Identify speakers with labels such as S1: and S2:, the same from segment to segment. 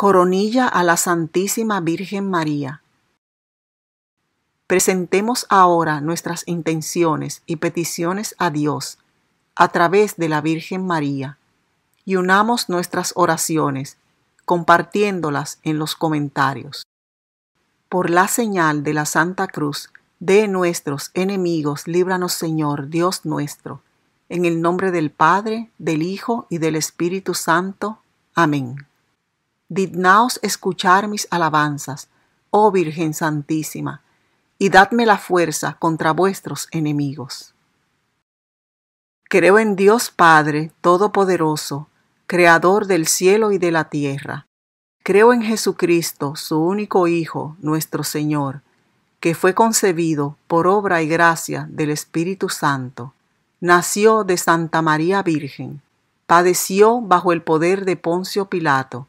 S1: Coronilla a la Santísima Virgen María. Presentemos ahora nuestras intenciones y peticiones a Dios a través de la Virgen María y unamos nuestras oraciones compartiéndolas en los comentarios. Por la señal de la Santa Cruz de nuestros enemigos, líbranos Señor, Dios nuestro, en el nombre del Padre, del Hijo y del Espíritu Santo. Amén dignaos escuchar mis alabanzas, oh Virgen Santísima, y dadme la fuerza contra vuestros enemigos. Creo en Dios Padre Todopoderoso, Creador del cielo y de la tierra. Creo en Jesucristo, su único Hijo, nuestro Señor, que fue concebido por obra y gracia del Espíritu Santo. Nació de Santa María Virgen, padeció bajo el poder de Poncio Pilato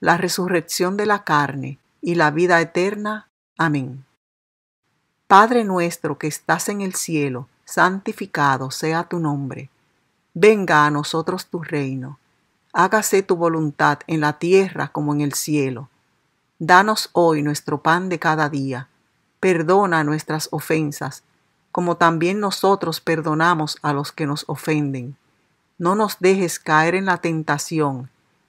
S1: la resurrección de la carne y la vida eterna. Amén. Padre nuestro que estás en el cielo, santificado sea tu nombre. Venga a nosotros tu reino. Hágase tu voluntad en la tierra como en el cielo. Danos hoy nuestro pan de cada día. Perdona nuestras ofensas, como también nosotros perdonamos a los que nos ofenden. No nos dejes caer en la tentación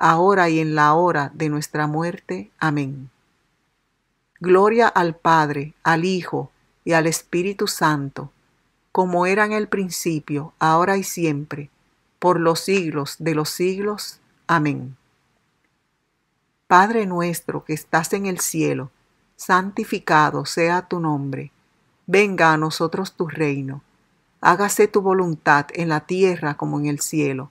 S1: ahora y en la hora de nuestra muerte. Amén. Gloria al Padre, al Hijo y al Espíritu Santo, como era en el principio, ahora y siempre, por los siglos de los siglos. Amén. Padre nuestro que estás en el cielo, santificado sea tu nombre. Venga a nosotros tu reino. Hágase tu voluntad en la tierra como en el cielo.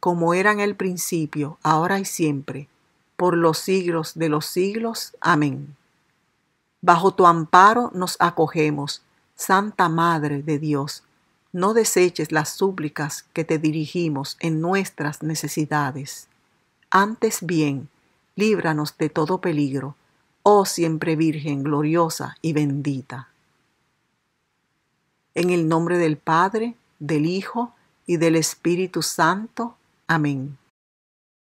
S1: como era en el principio, ahora y siempre, por los siglos de los siglos. Amén. Bajo tu amparo nos acogemos, Santa Madre de Dios. No deseches las súplicas que te dirigimos en nuestras necesidades. Antes bien, líbranos de todo peligro, oh siempre Virgen gloriosa y bendita. En el nombre del Padre, del Hijo y del Espíritu Santo. Amén.